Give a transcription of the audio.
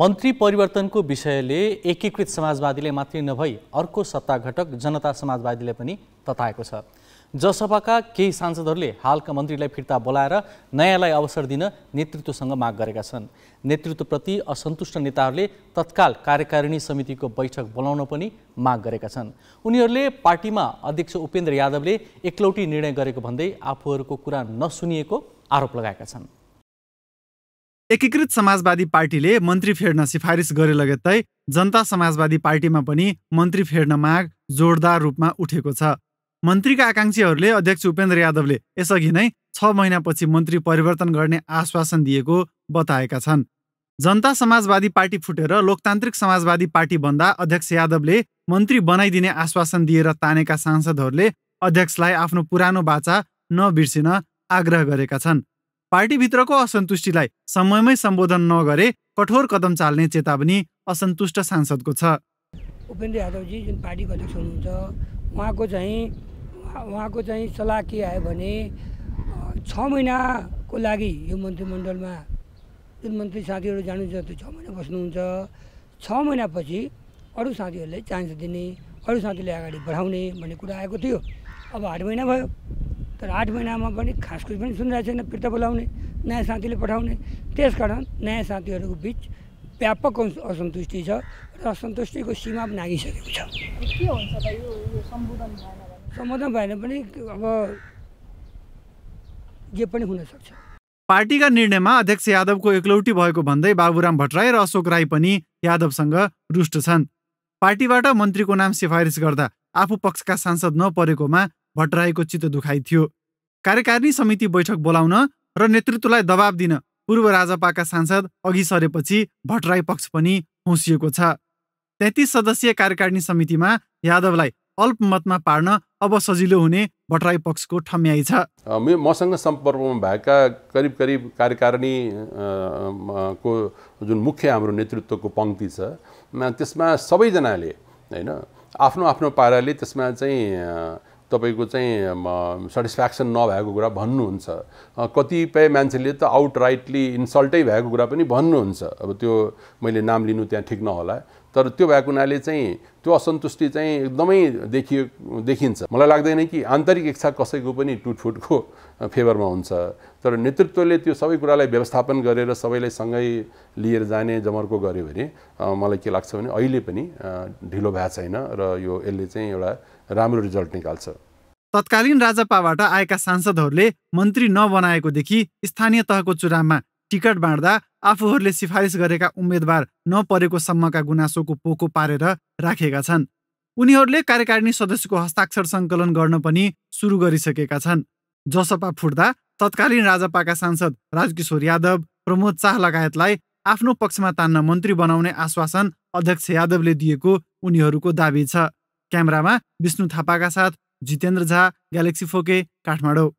मन्त्री परिवर्तनको विषयले एकीकृत समाजवादीले मात्रै नभई अर्को सत्ता घटक जनता समाजवादीले पनि तताएको छ जसपाका केही सांसदहरूले हालका मन्त्रीलाई फिर्ता बोलाएर नयाँलाई अवसर दिन नेतृत्वसँग माग गरेका छन् नेतृत्वप्रति असन्तुष्ट नेताहरूले तत्काल कार्यकारिणी समितिको बैठक बोलाउन पनि माग गरेका छन् उनीहरूले पार्टीमा अध्यक्ष उपेन्द्र यादवले एकलौटी निर्णय गरेको भन्दै आफूहरूको कुरा नसुनिएको आरोप लगाएका छन् एकीकृत समाजवादी पार्टीले मन्त्री फेर्न सिफारिस गरे लगत्तै जनता समाजवादी पार्टीमा पनि मन्त्री फेर्न माग जोरदार रूपमा उठेको छ मन्त्रीका आकाङ्क्षीहरूले अध्यक्ष उपेन्द्र यादवले यसअघि नै छ महिनापछि मन्त्री परिवर्तन गर्ने आश्वासन दिएको बताएका छन् जनता समाजवादी पार्टी फुटेर लोकतान्त्रिक समाजवादी पार्टी भन्दा अध्यक्ष यादवले मन्त्री बनाइदिने आश्वासन दिएर तानेका सांसदहरूले अध्यक्षलाई आफ्नो पुरानो बाचा नबिर्सिन आग्रह गरेका छन् पार्टीभित्रको असन्तुष्टिलाई समयमै सम्बोधन नगरे कठोर कदम चाल्ने चेतावनी असन्तुष्ट सांसदको छ उपेन्द्र यादवजी जुन पार्टीको अध्यक्ष हुनुहुन्छ उहाँको चाहिँ उहाँको चाहिँ सल्लाह के आयो भने छ महिनाको लागि यो मन्त्रीमण्डलमा जुन मन्त्री साथीहरू जानुहुन्छ त्यो छ महिना बस्नुहुन्छ छ महिनापछि अरू साथीहरूले चान्स दिने अरू साथीले अगाडि बढाउने भन्ने कुरा आएको थियो अब आठ महिना भयो तर आठ महिनामा पनि खासकुस पनि सुनिरहेको छैन फिर्ता बोलाउने नयाँ साथीले पठाउने त्यसकारण नयाँ साथीहरूको बिच व्यापक असन्तुष्टि छ र असन्तुष्टिको सीमा पनि नागिसकेको छ सम्बोधन भएन पनि अब जे पनि हुनसक्छ पार्टीका निर्णयमा अध्यक्ष यादवको एकलौटी भएको भन्दै बाबुराम भट्टराई र अशोक राई पनि यादवसँग रुष्ट छन् पार्टीबाट मन्त्रीको नाम सिफारिस गर्दा आफू पक्षका सांसद नपरेकोमा भट्टराईको चित्त दुखाइ थियो कार्यकारिणी समिति बैठक बोलाउन र नेतृत्वलाई दबाब दिन पूर्व राजापाका सांसद अघि सरेपछि भट्टराई पक्ष पनि हौसिएको छ तेत्तिस सदस्यीय कार्यकारिणी समितिमा यादवलाई अल्पमतमा पार्न अब सजिलो हुने भट्टराई पक्षको ठम्याइ छ मसँग सम्पर्कमा भएका करिब करिब कार्यकारिणी को जुन मुख्य हाम्रो नेतृत्वको पङ्क्ति छ त्यसमा सबैजनाले होइन आफ्नो आफ्नो पाराले त्यसमा चाहिँ तपाईँको चाहिँ सेटिस्फ्याक्सन नभएको कुरा भन्नुहुन्छ कतिपय मान्छेले त आउट राइटली इन्सल्टै भएको कुरा पनि भन्नुहुन्छ अब त्यो मैले नाम लिनु त्यहाँ ठिक नहोला तर त्यो भएको हुनाले चाहिँ त्यो असन्तुष्टि चाहिँ एकदमै देखियो देखिन्छ मलाई लाग्दैन कि आन्तरिक इच्छा कसैको पनि टुटफुटको फेभरमा हुन्छ तर नेतृत्वले त्यो सबै कुरालाई व्यवस्थापन गरेर सबैलाई सँगै लिएर जाने जमर्को गऱ्यो भने मलाई के लाग्छ भने अहिले पनि ढिलो भएको छैन र यो यसले चाहिँ एउटा राम्रो रिजल्ट निकाल्छ तत्कालीन राजपाबाट आएका सांसदहरूले मन्त्री नबनाएकोदेखि स्थानीय तहको चुनावमा टिकट बाँड्दा आफूहरूले सिफारिस गरेका उम्मेद्वार नपरेको सम्मका गुनासोको पोको पारेर राखेका छन् उनीहरूले कार्यकारिणी सदस्यको हस्ताक्षर सङ्कलन गर्न पनि सुरु गरिसकेका छन् जसपा फुट्दा तत्कालीन राजपाका सांसद राजकिशोर यादव प्रमोद शाह लगायतलाई आफ्नो पक्षमा तान्न मन्त्री बनाउने आश्वासन अध्यक्ष यादवले दिएको उनीहरूको दावी छ क्यामरामा विष्णु थापाका साथ जितेन्द्र झा ग्यालेक्सी फोके काठमाडौँ